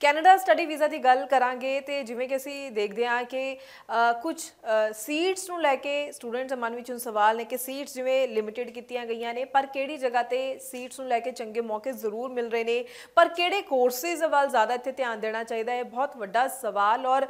Canada study visa ਦੀ ਗੱਲ ਕਰਾਂਗੇ ਤੇ ਜਿਵੇਂ ਕਿ ਅਸੀਂ ਦੇਖਦੇ ਹਾਂ ਕਿ ਕੁਝ ਸੀਟਸ ਨੂੰ ਲੈ ਕੇ ਸਟੂਡੈਂਟਸ ਦੇ ਮਨ ਵਿੱਚ ਹੁਣ ਸਵਾਲ ਨੇ ਕਿ ਸੀਟਸ ਜਿਵੇਂ ਲਿਮਿਟਿਡ ਕੀਤੀਆਂ ਗਈਆਂ ਨੇ ਪਰ ਕਿਹੜੀ ਜਗ੍ਹਾ ਤੇ ਸੀਟਸ ਨੂੰ ਲੈ ਕੇ ਚੰਗੇ ਮੌਕੇ ਜ਼ਰੂਰ ਮਿਲ ਰਹੇ ਨੇ ਪਰ ਕਿਹੜੇ ਕੋਰਸਿਸ ਵੱਲ ਜ਼ਿਆਦਾ ਇੱਥੇ ਧਿਆਨ ਦੇਣਾ ਚਾਹੀਦਾ ਹੈ ਬਹੁਤ ਵੱਡਾ ਸਵਾਲ ਔਰ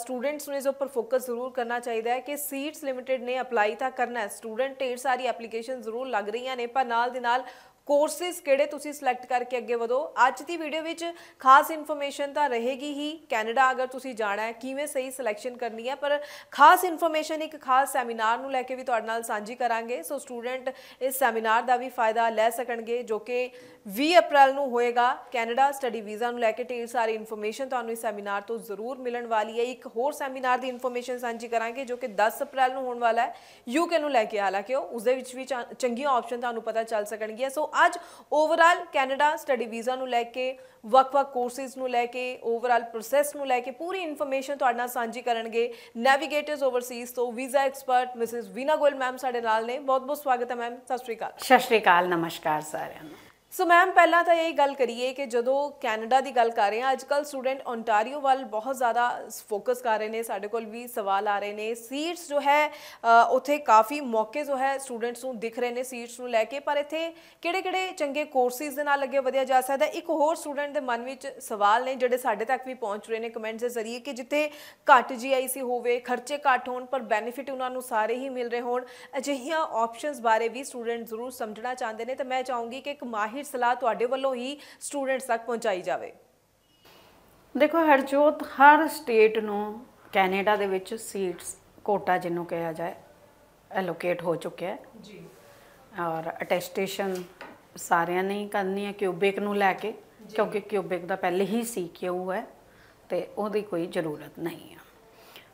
ਸਟੂਡੈਂਟਸ ਨੂੰ ਇਸ ਉੱਪਰ ਫੋਕਸ ਜ਼ਰੂਰ ਕਰਨਾ ਚਾਹੀਦਾ ਹੈ ਕਿ ਸੀਟਸ ਲਿਮਿਟਿਡ ਨੇ ਅਪਲਾਈ ਤਾਂ ਕਰਨਾ ਹੈ ਸਟੂਡੈਂਟ ਢੇਰ ਸਾਰੀ ਐਪਲੀਕੇਸ਼ਨ ਜ਼ਰੂਰ ਲੱਗ ਰਹੀਆਂ ਨੇ ਪਰ ਨਾਲ ਦੇ ਨਾਲ ਕੋਰਸਸ ਕਿਹੜੇ ਤੁਸੀਂ ਸਿਲੈਕਟ ਕਰਕੇ ਅੱਗੇ ਵਧੋ ਅੱਜ ਦੀ ਵੀਡੀਓ ਵਿੱਚ ਖਾਸ ਇਨਫੋਰਮੇਸ਼ਨ ਤਾਂ ਰਹੇਗੀ ਹੀ ਕੈਨੇਡਾ ਅਗਰ ਤੁਸੀਂ ਜਾਣਾ ਹੈ ਕਿਵੇਂ ਸਹੀ ਸਿਲੈਕਸ਼ਨ ਕਰਨੀ ਹੈ ਪਰ ਖਾਸ ਇਨਫੋਰਮੇਸ਼ਨ ਇੱਕ ਖਾਸ ਸੈਮੀਨਾਰ ਨੂੰ ਲੈ ਕੇ ਵੀ ਤੁਹਾਡੇ ਨਾਲ ਸਾਂਝੀ ਕਰਾਂਗੇ ਸੋ ਸਟੂਡੈਂਟ ਇਸ ਸੈਮੀਨਾਰ ਦਾ ਵੀ ਫਾਇਦਾ ਲੈ ਸਕਣਗੇ ਜੋ ਕਿ 20 ਅਪ੍ਰੈਲ ਨੂੰ ਹੋਏਗਾ ਕੈਨੇਡਾ ਸਟੱਡੀ ਵੀਜ਼ਾ ਨੂੰ ਲੈ ਕੇ ਢੇਰ ਸਾਰੀ ਇਨਫੋਰਮੇਸ਼ਨ ਤੁਹਾਨੂੰ ਇਸ ਸੈਮੀਨਾਰ ਤੋਂ ਜ਼ਰੂਰ ਮਿਲਣ ਵਾਲੀ ਹੈ ਇੱਕ ਹੋਰ ਸੈਮੀਨਾਰ ਦੀ ਇਨਫੋਰਮੇਸ਼ਨ ਸਾਂਝੀ ਕਰਾਂਗੇ ਜੋ ਕਿ 10 ਅਪ੍ਰੈਲ ਨੂੰ ਹੋਣ ਵਾਲਾ ਹੈ ਯੂਕੇ ਨੂੰ ਲੈ ਕੇ ਹਾਲਾਂਕਿ ਉਸ ਦੇ ਵਿੱਚ ਵੀ ਚੰਗੀਆਂ ਆਪਸ਼ਨ ਤੁਹਾਨੂੰ ਪਤਾ ਚੱਲ ਸਕਣਗੀਆਂ ਸੋ ਅੱਜ ਓਵਰਆਲ ਕੈਨੇਡਾ ਸਟੱਡੀ ਵੀਜ਼ਾ ਨੂੰ ਲੈ ਕੇ ਵੱਖ-ਵੱਖ ਕੋਰਸਿਸ ਨੂੰ ਲੈ ਕੇ ਓਵਰਆਲ ਪ੍ਰੋਸੈਸ ਨੂੰ ਲੈ ਕੇ ਪੂਰੀ ਇਨਫੋਰਮੇਸ਼ਨ ਤੁਹਾਡੇ ਨਾਲ ਸਾਂਝੀ ਕਰਨਗੇ ਨੈਵੀਗੇਟਰਸ ਓਵਰਸੀਜ਼ ਤੋਂ visa expert Mrs Veena Goyal ma'am ਸਾਡੇ ਨਾਲ ਨੇ ਬਹੁਤ-ਬਹੁਤ ਸਵਾਗਤ ਹੈ ਮੈਮ ਸਤਿ ਸ਼੍ਰੀ ਅਕਾਲ ਸਤਿ ਸ਼੍ਰੀ ਅਕਾਲ ਨਮਸਕਾਰ ਸਾਰਿਆਂ ਨੂੰ ਸੋ ਮੈਮ ਪਹਿਲਾਂ ਤਾਂ ਇਹ ਗੱਲ ਕਰੀਏ ਕਿ ਜਦੋਂ ਕੈਨੇਡਾ ਦੀ ਗੱਲ ਕਰ ਰਹੇ ਹਾਂ ਕੱਲ ਸਟੂਡੈਂਟ ਓਨਟਾਰੀਓ ਵੱਲ ਬਹੁਤ ਜ਼ਿਆਦਾ ਫੋਕਸ ਕਰ ਰਹੇ ਨੇ ਸਾਡੇ ਕੋਲ ਵੀ ਸਵਾਲ ਆ ਰਹੇ ਨੇ ਸੀਟਸ ਜੋ ਹੈ ਉੱਥੇ ਕਾਫੀ ਮੌਕੇ ਜੋ ਹੈ ਸਟੂਡੈਂਟਸ ਨੂੰ ਦਿਖ ਰਹੇ ਨੇ ਸੀਟਸ ਨੂੰ ਲੈ ਕੇ ਪਰ ਇੱਥੇ ਕਿਹੜੇ-ਕਿਹੜੇ ਚੰਗੇ ਕੋਰਸਿਸ ਦੇ ਨਾਲ ਅੱਗੇ ਵਧਿਆ ਜਾ ਸਕਦਾ ਇੱਕ ਹੋਰ ਸਟੂਡੈਂਟ ਦੇ ਮਨ ਵਿੱਚ ਸਵਾਲ ਨੇ ਜਿਹੜੇ ਸਾਡੇ ਤੱਕ ਵੀ ਪਹੁੰਚ ਰਹੇ ਨੇ ਕਮੈਂਟਸ ਦੇ ਜ਼ਰੀਏ ਕਿ ਜਿੱਥੇ ਘੱਟ ਜੀਆਈਸੀ ਹੋਵੇ ਖਰਚੇ ਘੱਟ ਹੋਣ ਪਰ ਬੈਨੀਫਿਟ ਉਹਨਾਂ ਨੂੰ ਸਾਰੇ ਹੀ ਮਿਲ ਰਹੇ ਹੋਣ ਅਜਿਹੀਆਂ ਆਪਸ਼ਨਸ ਬਾਰੇ ਵੀ ਸਟੂਡੈਂਟ ਜ਼ਰੂਰ ਸਮਝਣਾ ਚਾਹੁੰਦੇ ਨੇ ਤਾਂ ਮੈਂ ਚਾਹੂੰਗੀ ਕਿ ਇੱਕ ਮਾਹਿਰ ਆਖਿਰ ਸਲਾਹ ਤੁਹਾਡੇ ਵੱਲੋਂ ਹੀ ਸਟੂਡੈਂਟਸ ਤੱਕ ਪਹੁੰਚਾਈ ਜਾਵੇ ਦੇਖੋ ਹਰਜੋਤ ਹਰ ਸਟੇਟ ਨੂੰ ਕੈਨੇਡਾ ਦੇ ਵਿੱਚ ਸੀਟਸ ਕੋਟਾ ਜਿਹਨੂੰ ਕਿਹਾ ਜਾਏ ਐਲੋਕੇਟ ਹੋ ਚੁੱਕਿਆ ਹੈ ਜੀ ਔਰ ਅਟੈਸਟੇਸ਼ਨ ਸਾਰਿਆਂ ਨੇ ਕਰਨੀ ਹੈ ਕਿਊਬਿਕ ਨੂੰ ਲੈ ਕੇ ਕਿਉਂਕਿ ਕਿਊਬਿਕ ਦਾ ਪਹਿਲੇ ਹੀ ਸੀ ਕਿਊ ਹੈ ਤੇ ਉਹਦੀ ਕੋਈ ਜ਼ਰੂਰਤ ਨਹੀਂ ਹੈ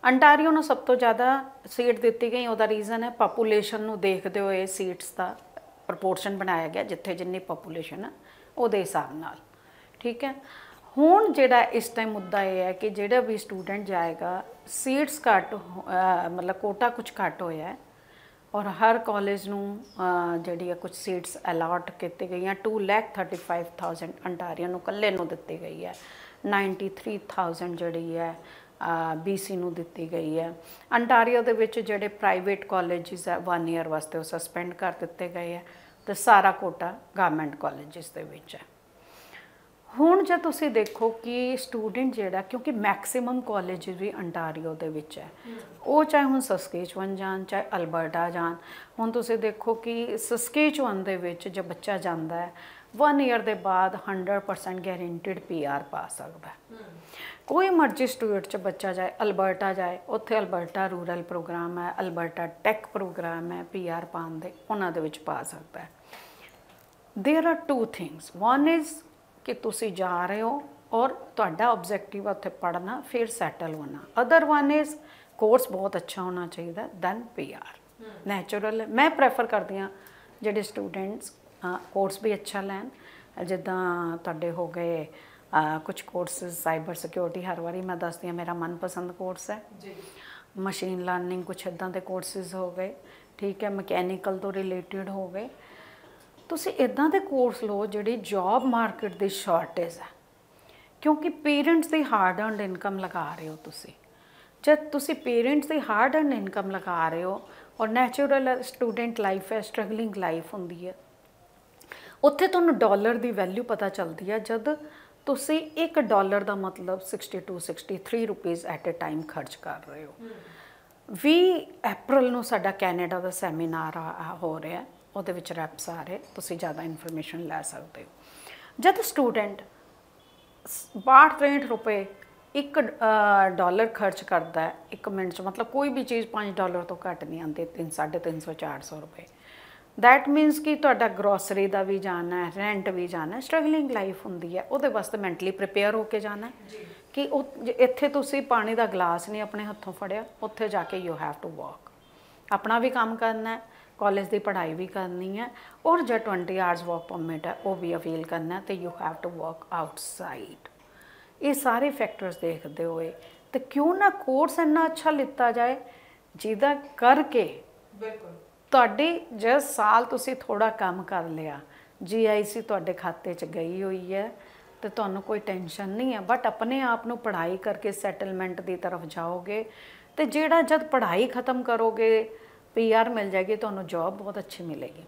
ਅੰਟਾਰੀਓ ਨੂੰ ਸਭ ਤੋਂ ਜ਼ਿਆਦਾ ਸੀਟ ਦਿੱਤੀ ਗਈ ਉਹਦਾ ਰੀਜ਼ਨ ਹੈ ਪਾਪੂਲੇਸ਼ਨ ਨੂੰ ਦੇਖਦੇ ਹੋਏ ਸੀਟਸ ਦਾ ਪ੍ਰੋਪੋਰਸ਼ਨ ਬਣਾਇਆ ਗਿਆ ਜਿੱਥੇ ਜਿੰਨੀ ਪੋਪੂਲੇਸ਼ਨ ਆ ਉਹਦੇ ਹਿਸਾਬ ਨਾਲ ਠੀਕ ਹੈ ਹੁਣ ਜਿਹੜਾ ਇਸ ਟਾਈਮ ਮੁੱਦਾ ਇਹ ਹੈ ਕਿ ਜਿਹੜਾ ਵੀ ਸਟੂਡੈਂਟ ਜਾਏਗਾ ਸੀਟਸ ਘੱਟ ਮਤਲਬ ਕੋਟਾ ਕੁਝ ਘੱਟ ਹੋਇਆ ਹੈ ਔਰ ਹਰ ਕਾਲਜ ਨੂੰ ਜਿਹੜੀ ਆ ਕੁਝ ਸੀਟਸ ਅਲਾਟ ਕੀਤੀ ਗਈਆਂ 235000 ਅੰਟਾਰੀਆ ਨੂੰ ਇਕੱਲੇ ਨੂੰ ਦਿੱਤੀ ਗਈ ਹੈ 93000 ਜਿਹੜੀ ਹੈ BC ਨੂੰ ਦਿੱਤੀ ਗਈ ਹੈ ਅੰਟਾਰੀਓ ਦੇ ਵਿੱਚ ਜਿਹੜੇ ਪ੍ਰਾਈਵੇਟ ਕਾਲਜਸ ਆ 1 ਇਅਰ ਵਾਸਤੇ ਉਹ ਸਸਪੈਂਡ ਕਰ ਦਿੱਤੇ ਗਏ ਹੈ ਤੇ ਸਾਰਾ ਕੋਟਾ ਗਵਰਨਮੈਂਟ ਕਾਲਜਸ ਦੇ ਵਿੱਚ ਹੈ ਹੁਣ ਜੇ ਤੁਸੀਂ ਦੇਖੋ ਕਿ ਸਟੂਡੈਂਟ ਜਿਹੜਾ ਕਿਉਂਕਿ ਮੈਕਸਿਮਮ ਕਾਲਜ ਵੀ ਅੰਟਾਰੀਓ ਦੇ ਵਿੱਚ ਹੈ ਉਹ ਚਾਹੇ ਹੁਣ ਸਸਕੇਚਵਨ ਜਾਣ ਚਾਹੇ ਅਲਬਰਟਾ ਜਾਣ ਹੁਣ ਤੁਸੀਂ ਦੇਖੋ ਕਿ ਸਸਕੇਚਵਨ ਦੇ ਵਿੱਚ ਜੇ ਬੱਚਾ ਜਾਂਦਾ ਹੈ 1 ਇਅਰ ਦੇ ਬਾਅਦ 100% ਗੈਰੰਟੀਡ ਪੀਆਰ ਪਾ ਸਕਦਾ ਹੈ ਕੋਈ ਮਰਜ਼ੀ ਸਟੂਡੈਂਟ 'ਚ ਬੱਚਾ ਜਾਏ ਅਲਬਰਟਾ ਜਾਏ ਉੱਥੇ ਅਲਬਰਟਾ ਰੂਰਲ ਪ੍ਰੋਗਰਾਮ ਹੈ ਅਲਬਰਟਾ ਟੈਕ ਪ੍ਰੋਗਰਾਮ ਹੈ ਪੀਆਰ ਪਾਉਣ ਦੇ ਉਹਨਾਂ ਦੇ ਵਿੱਚ ਪਾ ਸਕਦਾ ਹੈ there are two things one is ਕਿ ਤੁਸੀਂ ਜਾ ਰਹੇ ਹੋ ਔਰ ਤੁਹਾਡਾ ਆਬਜੈਕਟਿਵ ਉੱਥੇ ਪੜਨਾ ਫਿਰ ਸੈਟਲ ਹੋਣਾ ਅਦਰ ਵਨ ਇਜ਼ ਕੋਰਸ ਬਹੁਤ ਅੱਛਾ ਹੋਣਾ ਚਾਹੀਦਾ ਦੈਨ ਪੀਆਰ ਨੈਚੁਰਲ ਮੈਂ ਪ੍ਰੈਫਰ ਕਰਦੀ ਆ ਜਿਹੜੇ ਸਟੂਡੈਂਟਸ ਕੋਰਸ ਵੀ ਅੱਛਾ ਲੈਣ ਜਿੱਦਾਂ ਤੁਹਾਡੇ ਹੋ ਗਏ ਕੁਝ ਕੋਰਸਸ ਸਾਈਬਰ ਸਿਕਿਉਰਿਟੀ ਹਰ ਵਾਰੀ ਮੈਂ ਦੱਸਦੀ ਹਾਂ ਮੇਰਾ ਮਨਪਸੰਦ ਕੋਰਸ ਹੈ ਜੀ ਮਸ਼ੀਨ ਲਰਨਿੰਗ ਕੁਝ ਇਦਾਂ ਦੇ ਕੋਰਸਸ ਹੋ ਗਏ ਠੀਕ ਹੈ ਮਕੈਨੀਕਲ ਤੋਂ ਰਿਲੇਟਡ ਹੋ ਗਏ ਤੁਸੀਂ ਇਦਾਂ ਦੇ ਕੋਰਸ ਲਓ ਜਿਹੜੇ ਜੌਬ ਮਾਰਕੀਟ ਦੀ ਸ਼ਾਰਟੇਜ ਹੈ ਕਿਉਂਕਿ ਪੇਰੈਂਟਸ ਦੀ ਹਾਰਡ ਅਰਨਡ ਇਨਕਮ ਲਗਾ ਰਹੇ ਹੋ ਤੁਸੀਂ ਜੇ ਤੁਸੀਂ ਪੇਰੈਂਟਸ ਦੀ ਹਾਰਡ ਅਰਨਡ ਇਨਕਮ ਲਗਾ ਰਹੇ ਹੋ ਔਰ ਨੈਚੁਰਲ ਸਟੂਡੈਂਟ ਲਾਈਫ ਹੈ ਸਟਰਗਲਿੰਗ ਲਾਈਫ ਹੁੰਦੀ ਹੈ ਉੱਥੇ ਤੁਹਾਨੂੰ ਡਾਲਰ ਦੀ ਵੈਲਿਊ ਪਤਾ ਚੱਲਦੀ ਹੈ ਜਦ ਤੁਸੀਂ 1 ਡਾਲਰ ਦਾ ਮਤਲਬ 62 63 ਰੁਪਏ ਐਟ ਅ ਟਾਈਮ ਖਰਚ ਕਰ ਰਹੇ ਹੋ 20 ਅਪ੍ਰੈਲ ਨੂੰ ਸਾਡਾ ਕੈਨੇਡਾ ਦਾ ਸੈਮੀਨਾਰ ਹੋ ਰਿਹਾ ਉਹਦੇ ਵਿੱਚ ਰੈਪਸ ਆ ਰਹੇ ਤੁਸੀਂ ਜ਼ਿਆਦਾ ਇਨਫੋਰਮੇਸ਼ਨ ਲੈ ਸਕਦੇ ਹੋ ਜਦ ਸਟੂਡੈਂਟ 62 ਰੁਪਏ 1 ਡਾਲਰ ਖਰਚ ਕਰਦਾ ਹੈ 1 ਮਿੰਟ 'ਚ ਮਤਲਬ ਕੋਈ ਵੀ ਚੀਜ਼ 5 ਡਾਲਰ ਤੋਂ ਘੱਟ ਨਹੀਂ ਆਉਂਦੀ 3 350 400 ਰੁਪਏ ਦੈਟ ਮੀਨਸ ਕਿ ਤੁਹਾਡਾ ਗਰੋਸਰੀ ਦਾ ਵੀ ਜਾਣਾ ਹੈ ਰੈਂਟ ਵੀ ਜਾਣਾ ਹੈ ਸਟਰਗਲਿੰਗ ਲਾਈਫ ਹੁੰਦੀ ਹੈ ਉਹਦੇ ਵਾਸਤੇ ਮੈਂਟਲੀ ਪ੍ਰਿਪੇਅਰ ਹੋ ਕੇ ਜਾਣਾ ਹੈ ਕਿ ਉਹ ਇੱਥੇ ਤੁਸੀਂ ਪਾਣੀ ਦਾ ਗਲਾਸ ਨਹੀਂ ਆਪਣੇ ਹੱਥੋਂ ਫੜਿਆ ਉੱਥੇ ਜਾ ਕੇ ਯੂ ਹੈਵ ਟੂ ਵਾਕ ਆਪਣਾ ਵੀ ਕੰਮ ਕਰਨਾ ਹੈ ਕਾਲਜ ਦੀ ਪੜ੍ਹਾਈ ਵੀ ਕਰਨੀ ਹੈ ਔਰ ਜੇ 20 ਆਵਰਸ ਵਾਕ ਪਰਮਿਟ ਹੈ ਉਹ ਵੀ ਅਵੇਲ ਕਰਨਾ ਤੇ you have to walk outside ਇਹ ਸਾਰੇ ਫੈਕਟਰਸ ਦੇਖਦੇ ਹੋਏ ਤੇ ਕਿਉਂ ਨਾ ਕੋਰਸ ਇੰਨਾ ਅੱਛਾ ਲਿੱਤਾ ਜਾਏ ਜਿਹਦਾ ਕਰਕੇ ਬਿਲਕੁਲ ਤੁਹਾਡੀ ਜੇ ਸਾਲ ਤੁਸੀਂ ਥੋੜਾ ਕੰਮ ਕਰ ਲਿਆ ਜੀਆਈਸੀ ਤੁਹਾਡੇ ਖਾਤੇ 'ਚ ਗਈ ਹੋਈ ਹੈ ਤੇ ਤੁਹਾਨੂੰ ਕੋਈ ਟੈਨਸ਼ਨ ਨਹੀਂ ਹੈ ਬਟ ਆਪਣੇ ਆਪ ਨੂੰ ਪੜ੍ਹਾਈ ਕਰਕੇ ਸੈਟਲਮੈਂਟ ਦੀ ਤਰਫ ਜਾਓਗੇ ਤੇ ਜਿਹੜਾ ਜਦ ਪੜ੍ਹਾਈ ਖਤਮ ਕਰੋਗੇ ਪੀਆਰ ਮਿਲ ਜਾਏਗੀ ਤੁਹਾਨੂੰ ਜੌਬ ਬਹੁਤ ਅੱਛੀ ਮਿਲੇਗੀ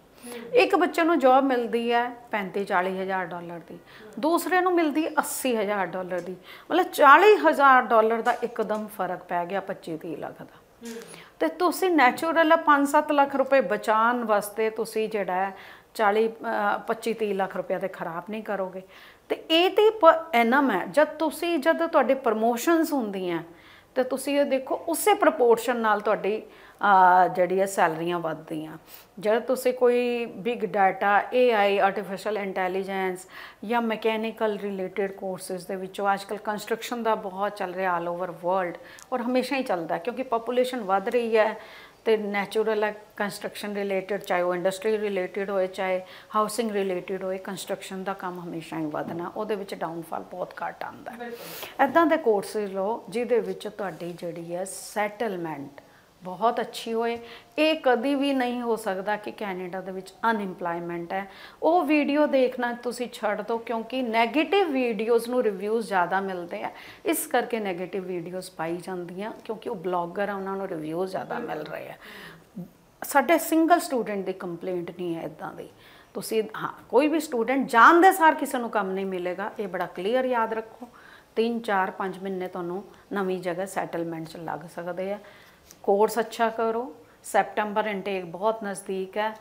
ਇੱਕ ਬੱਚੇ ਨੂੰ ਜੌਬ ਮਿਲਦੀ ਹੈ 35 40000 ਡਾਲਰ ਦੀ ਦੂਸਰੇ ਨੂੰ ਮਿਲਦੀ 80000 ਡਾਲਰ ਦੀ ਮਤਲਬ 40000 ਡਾਲਰ ਦਾ ਇੱਕਦਮ ਫਰਕ ਪੈ ਗਿਆ 25 30 ਲੱਖ ਦਾ ਤੇ ਤੁਸੀਂ ਨੈਚੁਰਲ 5-7 ਲੱਖ ਰੁਪਏ ਬਚਾਉਣ ਵਾਸਤੇ ਤੁਸੀਂ ਜਿਹੜਾ 40 25-30 ਲੱਖ ਰੁਪਏ ਤੇ ਖਰਾਬ ਨਹੀਂ ਕਰੋਗੇ ਤੇ ਇਹ ਤੇ ਐਨਮ ਹੈ ਜਦ ਤੁਸੀਂ ਜਦ ਤੁਹਾਡੇ ਪ੍ਰਮੋਸ਼ਨਸ ਹੁੰਦੀਆਂ ਤੇ ਤੁਸੀਂ ਇਹ ਦੇਖੋ ਉਸੇ ਪ੍ਰੋਪੋਰਸ਼ਨ ਨਾਲ ਤੁਹਾਡੀ ਜਿਹੜੀ ਹੈ ਸੈਲਰੀਆਂ ਵੱਧਦੀਆਂ ਜਦ ਤੁਸੀਂ ਕੋਈ big data AI artificial intelligence ਜਾਂ ਮੈਕੈਨੀਕਲ ਰਿਲੇਟਡ ਕੋਰਸਸ ਦੇ ਵਿੱਚੋਂ ਅੱਜਕੱਲ ਕੰਸਟਰਕਸ਼ਨ ਦਾ ਬਹੁਤ ਚੱਲ ਰਿਹਾ ਆਲ ਓਵਰ ਵਰਲਡ ਔਰ ਹਮੇਸ਼ਾ ਹੀ ਚੱਲਦਾ ਕਿਉਂਕਿ ਪੋਪੂਲੇਸ਼ਨ ਵੱਧ ਰਹੀ ਹੈ ਤੇ ਨੇਚਰਲ ਹੈ ਕੰਸਟਰਕਸ਼ਨ ਰਿਲੇਟਡ ਚਾਹੇ ਉਹ ਇੰਡਸਟਰੀ ਰਿਲੇਟਡ ਹੋਏ ਚਾਹੇ ਹਾਊਸਿੰਗ ਰਿਲੇਟਡ ਹੋਏ ਕੰਸਟਰਕਸ਼ਨ ਦਾ ਕੰਮ ਹਮੇਸ਼ਾ ਹੀ ਵਧਣਾ ਉਹਦੇ ਵਿੱਚ ਡਾਊਨਫਾਲ ਬਹੁਤ ਘੱਟ ਆਂਦਾ ਹੈ ਇਦਾਂ ਦੇ ਕੋਰਸਸ ਲਓ ਜਿਹਦੇ ਵਿੱਚ ਤੁਹਾਡੀ ਜਿਹੜੀ ਹੈ ਸੈਟਲਮੈਂਟ ਬਹੁਤ ਅੱਛੀ ਹੋਏ ਇਹ ਕਦੀ ਵੀ ਨਹੀਂ ਹੋ ਸਕਦਾ ਕਿ ਕੈਨੇਡਾ ਦੇ ਵਿੱਚ ਅਨਇੰਪਲੋਇਮੈਂਟ ਹੈ ਉਹ ਵੀਡੀਓ ਦੇਖਣਾ ਤੁਸੀਂ ਛੱਡ ਦਿਓ ਕਿਉਂਕਿ 네ਗੇਟਿਵ ਵੀਡੀਓਜ਼ ਨੂੰ ਰਿਵਿਊਜ਼ ਜ਼ਿਆਦਾ ਮਿਲਦੇ ਆ ਇਸ ਕਰਕੇ 네ਗੇਟਿਵ ਵੀਡੀਓਜ਼ ਪਾਈ ਜਾਂਦੀਆਂ ਕਿਉਂਕਿ ਉਹ ਬਲੌਗਰ ਆ ਉਹਨਾਂ ਨੂੰ ਰਿਵਿਊਜ਼ ਜ਼ਿਆਦਾ ਮਿਲ ਰਹੇ ਆ ਸਾਡੇ ਸਿੰਗਲ ਸਟੂਡੈਂਟ ਦੀ ਕੰਪਲੇਂਟ ਨਹੀਂ ਹੈ ਇਦਾਂ ਦੀ ਤੁਸੀਂ ਹਾਂ ਕੋਈ ਵੀ ਸਟੂਡੈਂਟ ਜਾਣਦੇ ਸਾਰ ਕਿਸੇ ਨੂੰ ਕੰਮ ਨਹੀਂ ਮਿਲੇਗਾ ਇਹ ਬੜਾ ਕਲੀਅਰ ਯਾਦ ਰੱਖੋ 3 4 5 ਮਹੀਨੇ ਤੁਹਾਨੂੰ ਨਵੀਂ ਜਗ੍ਹਾ ਸੈਟਲਮੈਂਟ 'ਚ ਲੱਗ ਸਕਦੇ ਆ ਕੋਰਸ ਅੱਛਾ ਕਰੋ ਸੈਪਟੈਂਬਰ ਇਨਟੇਕ ਬਹੁਤ ਨਜ਼ਦੀਕ ਹੈ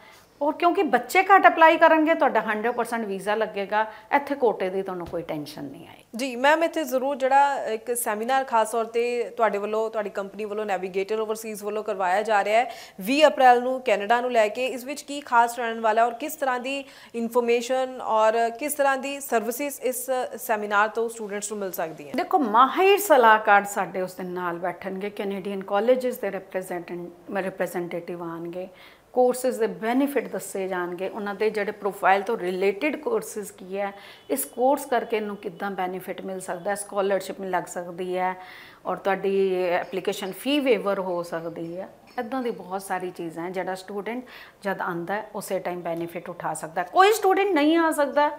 ਔਰ ਕਿਉਂਕਿ ਬੱਚੇ ਘੱਟ ਅਪਲਾਈ ਕਰਨਗੇ ਤੁਹਾਡਾ 100% ਵੀਜ਼ਾ ਲੱਗੇਗਾ ਇੱਥੇ ਕੋਟੇ ਦੀ ਤੁਹਾਨੂੰ ਕੋਈ ਟੈਨਸ਼ਨ ਨਹੀਂ ਆਏ ਜੀ ਮੈਮ ਇੱਥੇ ਜ਼ਰੂਰ ਜਿਹੜਾ ਇੱਕ ਸੈਮੀਨਾਰ ਖਾਸ ਤੌਰ ਤੇ ਤੁਹਾਡੇ ਵੱਲੋਂ ਤੁਹਾਡੀ ਕੰਪਨੀ ਵੱਲੋਂ ਨੈਵੀਗੇਟਰ ਓਵਰਸੀਜ਼ ਵੱਲੋਂ ਕਰਵਾਇਆ ਜਾ ਰਿਹਾ ਹੈ 20 ਅਪ੍ਰੈਲ ਨੂੰ ਕੈਨੇਡਾ ਨੂੰ ਲੈ ਕੇ ਇਸ ਵਿੱਚ ਕੀ ਖਾਸ ਰਹਿਣ ਵਾਲਾ ਔਰ ਕਿਸ ਤਰ੍ਹਾਂ ਦੀ ਇਨਫੋਰਮੇਸ਼ਨ ਔਰ ਕਿਸ ਤਰ੍ਹਾਂ ਦੀ ਸਰਵਿਸਿਜ਼ ਇਸ ਸੈਮੀਨਾਰ ਤੋਂ ਸਟੂਡੈਂਟਸ ਨੂੰ ਮਿਲ ਸਕਦੀ ਹੈ ਦੇਖੋ ਮਾਹਿਰ ਸਲਾਹਕਾਰ ਸਾਡੇ ਉਸ ਦਿਨ ਨਾਲ ਬੈਠਣਗੇ ਕੈਨੇਡੀਅਨ ਕਾਲਜਸ ਦੇ ਰਿਪਰੈਜ਼ੈਂਟੈਂਟ ਰਿਪਰੈਜ਼ੈਂਟੇਟਿਵ ਆਣਗੇ ਕੋਰਸਸ ਦੇ ਬੈਨੀਫਿਟ ਦੱਸੇ ਜਾਣਗੇ ਉਹਨਾਂ ਦੇ ਜਿਹੜੇ ਪ੍ਰੋਫਾਈਲ ਤੋਂ ਰਿਲੇਟਡ ਕੋਰਸਸ ਕੀ ਹੈ ਇਸ ਕੋਰਸ ਕਰਕੇ ਨੂੰ ਕਿੱਦਾਂ ਬੈਨੀਫਿਟ ਮਿਲ ਸਕਦਾ ਹੈ ਸਕਾਲਰਸ਼ਿਪ ਮਿਲ ਸਕਦੀ ਹੈ ਔਰ ਤੁਹਾਡੀ ਐਪਲੀਕੇਸ਼ਨ ਫੀ ਵੇਵਰ ਹੋ ਸਕਦੀ ਹੈ ਇਦਾਂ ਦੀ ਬਹੁਤ ਸਾਰੀ ਚੀਜ਼ਾਂ ਹੈ ਜਿਹੜਾ ਸਟੂਡੈਂਟ ਜਦ ਆਂਦਾ ਉਸੇ ਟਾਈਮ ਬੈਨੀਫਿਟ ਉਠਾ ਸਕਦਾ ਕੋਈ ਸਟੂਡੈਂਟ ਨਹੀਂ ਆ ਸਕਦਾ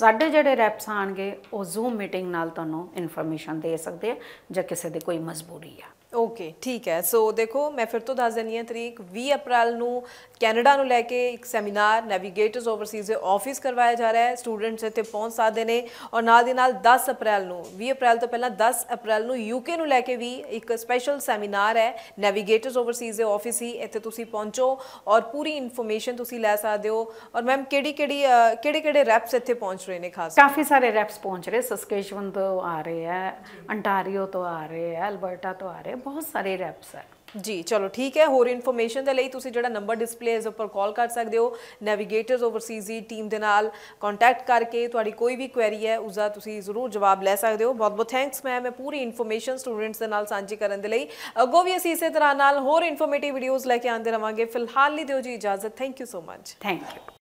ਸਾਡੇ ਜਿਹੜੇ ਰੈਪਸ ਆਣਗੇ ਉਹ ਜ਼ੂਮ ਮੀਟਿੰਗ ਨਾਲ ਤੁਹਾਨੂੰ ਇਨਫੋਰਮੇਸ਼ਨ ਦੇ ਸਕਦੇ ਆ ਜਾਂ ਕਿਸੇ ਦੀ ਕੋਈ ਮਜਬੂਰੀ ਆ ਓਕੇ ਠੀਕ ਹੈ ਸੋ ਦੇਖੋ ਮੈਂ ਫਿਰ ਤੋਂ ਦੱਸ ਦਿੰਨੀ ਹਾਂ ਤਰੀਕ 20 ਅਪ੍ਰੈਲ ਨੂੰ ਕੈਨੇਡਾ ਨੂੰ ਲੈ ਕੇ ਇੱਕ ਸੈਮੀਨਾਰ ਨੈਵੀਗੇਟਰਸ ਓਵਰਸੀਜ਼ ਦੇ ਆਫਿਸ ਕਰਵਾਇਆ ਜਾ ਰਿਹਾ ਹੈ ਸਟੂਡੈਂਟਸ ਇੱਥੇ ਪਹੁੰਚ ਸਕਦੇ ਨੇ ਔਰ ਨਾਲ ਦੇ ਨਾਲ 10 ਅਪ੍ਰੈਲ ਨੂੰ 20 ਅਪ੍ਰੈਲ ਤੋਂ ਪਹਿਲਾਂ 10 ਅਪ੍ਰੈਲ ਨੂੰ ਯੂਕੇ ਨੂੰ ਲੈ ਕੇ ਵੀ ਇੱਕ ਸਪੈਸ਼ਲ ਸੈਮੀਨਾਰ ਹੈ ਨੈਵੀਗੇਟਰਸ ਓਵਰਸੀਜ਼ ਦੇ ਆਫਿਸ ਹੀ ਇੱਥੇ ਤੁਸੀਂ ਪਹੁੰਚੋ ਔਰ ਪੂਰੀ ਇਨਫੋਰਮੇਸ਼ਨ ਤੁਸੀਂ ਲੈ ਸਕਦੇ ਹੋ ਔਰ ਮੈਮ ਕਿਹੜੀ ਕਿਹੜੀ ਕਿਹੜੇ ਕਿਹੜੇ ਰੈਪਸ ਇੱਥੇ ਪਹੁੰਚ ਰਹੇ ਨੇ ਖਾਸ ਕਾਫੀ ਸਾਰੇ ਰੈਪਸ ਪਹੁੰਚ ਰਹੇ ਸਸਕੇਸ਼ਵਨ ਤੋਂ ਆ ਰਹੇ ਹੈ ਅੰਟਾਰੀਓ ਤੋਂ ਆ ਰਹੇ ਹੈ ਅਲਬਰਟਾ ਤੋਂ ਆ ਰਹੇ ਬਹੁਤ ਸਾਰੇ ਰੈਪਸ ਹੈ ਜੀ ਚਲੋ ਠੀਕ ਹੈ ਹੋਰ ਇਨਫੋਰਮੇਸ਼ਨ ਦੇ ਲਈ ਤੁਸੀਂ ਜਿਹੜਾ ਨੰਬਰ ਡਿਸਪਲੇ ਇਸ ਉੱਪਰ ਕਾਲ ਕਰ ਸਕਦੇ ਹੋ ਨੈਵੀਗੇਟਰਸ ਓਵਰਸੀਜ਼ ਦੀ ਟੀਮ ਦੇ ਨਾਲ ਕੰਟੈਕਟ ਕਰਕੇ ਤੁਹਾਡੀ ਕੋਈ ਵੀ ਕੁਐਰੀ ਹੈ ਉਸ ਦਾ ਤੁਸੀਂ ਜ਼ਰੂਰ ਜਵਾਬ ਲੈ ਸਕਦੇ ਹੋ ਬਹੁਤ ਬਹੁਤ ਥੈਂਕਸ ਮੈਮ ਮੈਂ ਪੂਰੀ ਇਨਫੋਰਮੇਸ਼ਨ ਸਟੂਡੈਂਟਸ ਦੇ ਨਾਲ ਸਾਂਝੀ ਕਰਨ ਦੇ ਲਈ ਅੱਗੋ ਵੀ ਅਸੀਂ ਇਸੇ ਤਰ੍ਹਾਂ ਨਾਲ ਹੋਰ ਇਨਫੋਰਮੇਟਿਵ ਵੀਡੀਓਜ਼ ਲੈ ਕੇ ਆਉਂਦੇ ਰਵਾਂਗੇ ਫਿਲਹਾਲ ਲਈ ਦਿਓ ਜੀ ਇਜਾਜ਼ਤ thank you so much thank you